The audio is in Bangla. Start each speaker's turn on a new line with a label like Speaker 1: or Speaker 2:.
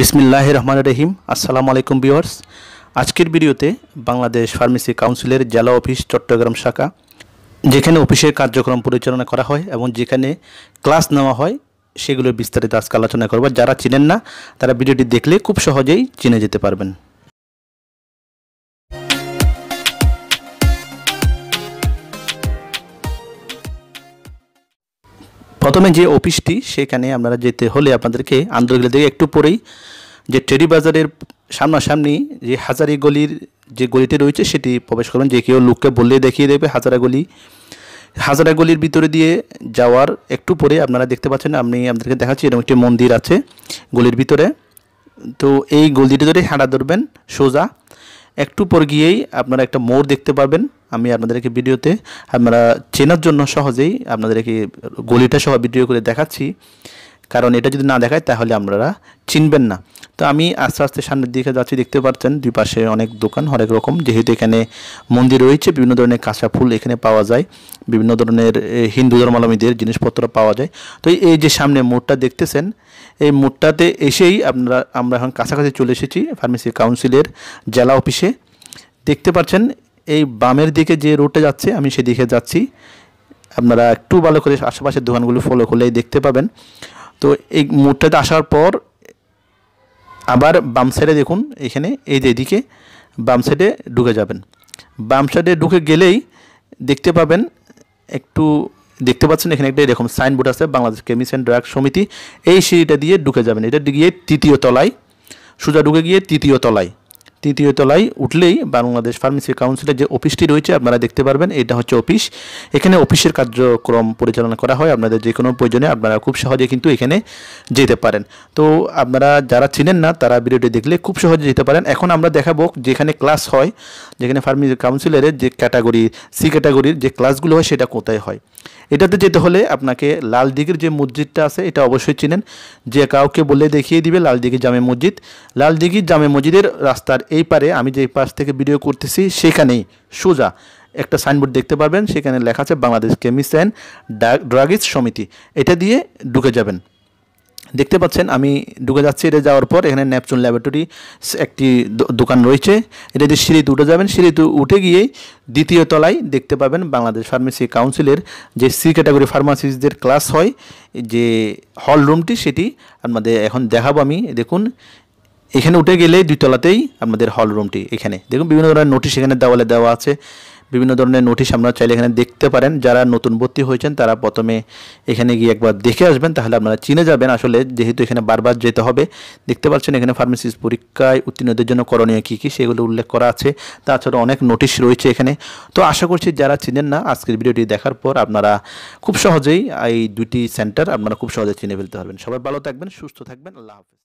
Speaker 1: বিসমিল্লাহ রহমান রহিম আসসালামু আলাইকুম বিওয়ার্স আজকের ভিডিওতে বাংলাদেশ ফার্মেসি কাউন্সিলের জেলা অফিস চট্টগ্রাম শাখা যেখানে অফিসের কার্যক্রম পরিচালনা করা হয় এবং যেখানে ক্লাস নেওয়া হয় সেগুলোর বিস্তারিত আজকে আলোচনা করব যারা চিনেন না তারা ভিডিওটি দেখলে খুব সহজেই চিনে যেতে পারবেন প্রথমে যে অফিসটি সেখানে আপনারা যেতে হলে আপনাদেরকে আন্দোলন থেকে একটু পরেই যে ট্রেডি বাজারের সামনাসামনি যে হাজারি গলির যে গলিটি রয়েছে সেটি প্রবেশ করবেন যে কেউ লোককে বললে দেখিয়ে দেবে হাজারা গলি হাজারা গলির ভিতরে দিয়ে যাওয়ার একটু পরে আপনারা দেখতে পাচ্ছেন আমি আপনাদেরকে দেখাচ্ছি এরকম একটি মন্দির আছে গলির ভিতরে তো এই গলিটি ধরে হাঁটা ধরবেন সোজা একটু পর গিয়েই আপনারা একটা মোর দেখতে পাবেন আমি আপনাদেরকে ভিডিওতে আপনারা চেনার জন্য সহজেই আপনাদেরকে গলিটা সহ ভিডিও করে দেখাচ্ছি কারণ এটা যদি না দেখায় তাহলে আপনারা চিনবেন না তো আমি আস্তে আস্তে সামনের দিকে যাচ্ছি দেখতে পাচ্ছেন দুই পাশে অনেক দোকান হরেক রকম যেহেতু এখানে মন্দির রয়েছে বিভিন্ন ধরনের কাঁচা ফুল এখানে পাওয়া যায় বিভিন্ন ধরনের হিন্দু ধর্মাবলম্বীদের জিনিসপত্র পাওয়া যায় তো এই যে সামনে মোড়টা দেখতেছেন এই মোড়টাতে এসেই আপনারা আমরা এখন কাছাকাছি চলে এসেছি ফার্মেসি কাউন্সিলের জেলা অফিসে দেখতে পাচ্ছেন এই বামের দিকে যে রোডটা যাচ্ছে আমি সেদিকে যাচ্ছি আপনারা একটু ভালো করে আশেপাশের দোকানগুলো ফলো করলেই দেখতে পাবেন তো এই মোড়টাতে আসার পর আবার বাম সাইডে দেখুন এখানে এই যে এদিকে বাম সাইডে ঢুকে যাবেন বাম সাইডে ঢুকে গেলেই দেখতে পাবেন একটু দেখতে পাচ্ছেন এখানে একটা এরকম সাইনবোর্ড আছে বাংলাদেশ কেমিক্স অ্যান্ড ড্রাগ সমিতি এই সিঁড়িটা দিয়ে ঢুকে যাবেন এটা গিয়ে তৃতীয় তলায় সোজা ঢুকে গিয়ে তৃতীয় তলায় তৃতীয় তলায় উঠলেই বাংলাদেশ ফার্মেসি কাউন্সিলের যে অফিসটি রয়েছে আপনারা দেখতে পারবেন এটা হচ্ছে অফিস এখানে অফিসের কার্যক্রম পরিচালনা করা হয় আপনাদের যে কোনো প্রয়োজনে আপনারা খুব সহজে কিন্তু এখানে যেতে পারেন তো আপনারা যারা চিনেন না তারা ভিডিওটি দেখলে খুব সহজে যেতে পারেন এখন আমরা দেখাবো যেখানে ক্লাস হয় যেখানে ফার্মেসি কাউন্সিলের যে ক্যাটাগরি সি ক্যাটাগরির যে ক্লাসগুলো হয় সেটা কোথায় হয় এটাতে যেতে হলে আপনাকে লাল দিঘির যে মসজিদটা আছে এটা অবশ্যই চিনেন যে কাউকে বলে দেখিয়ে দিবে লাল দিঘি জামে মসজিদ লাল দিঘির জামে মসজিদের রাস্তার এই পারে আমি যে পাশ থেকে ভিডিও করতেছি সেখানেই সোজা একটা সাইনবোর্ড দেখতে পারবেন সেখানে লেখা আছে বাংলাদেশ কেমিস্ট অ্যান্ড ড্রাগিস সমিতি এটা দিয়ে ঢুকে যাবেন দেখতে পাচ্ছেন আমি ঢুকে যাচ্ছি এটা যাওয়ার পর এখানে ন্যাপচুন ল্যাবরেটরি একটি দোকান রয়েছে এটা দিয়ে সিঁড়িতে উঠে যাবেন সিঁড়িতে উঠে গিয়েই দ্বিতীয় তলায় দেখতে পাবেন বাংলাদেশ ফার্মেসি কাউন্সিলের যে সি ক্যাটাগরি ফার্মাসিস্টদের ক্লাস হয় যে হল রুমটি সেটি আমাদের এখন দেখাবো আমি দেখুন এখানে উঠে গেলে দুইতলাতেই আপনাদের হল রুমটি এখানে দেখুন বিভিন্ন ধরনের নোটিশ এখানে দেওয়ালে দেওয়া আছে বিভিন্ন ধরনের নোটিশ আপনারা চাইলে এখানে দেখতে পারেন যারা নতুন ভর্তি হয়েছেন তারা প্রথমে এখানে গিয়ে একবার দেখে আসবেন তাহলে আপনারা চিনে যাবেন আসলে যেহেতু এখানে বারবার যেতে হবে দেখতে পাচ্ছেন এখানে ফার্মেসিস্ট পরীক্ষায় উত্তীর্ণদের জন্য করণীয় কী কী সেগুলো উল্লেখ করা আছে তাছাড়া অনেক নোটিশ রয়েছে এখানে তো আশা করছি যারা চিনেন না আজকের ভিডিওটি দেখার পর আপনারা খুব সহজেই এই দুটি সেন্টার আপনারা খুব সহজে চিনে ফেলতে পারবেন সবাই ভালো থাকবেন সুস্থ থাকবেন আল্লাহ হাফিজ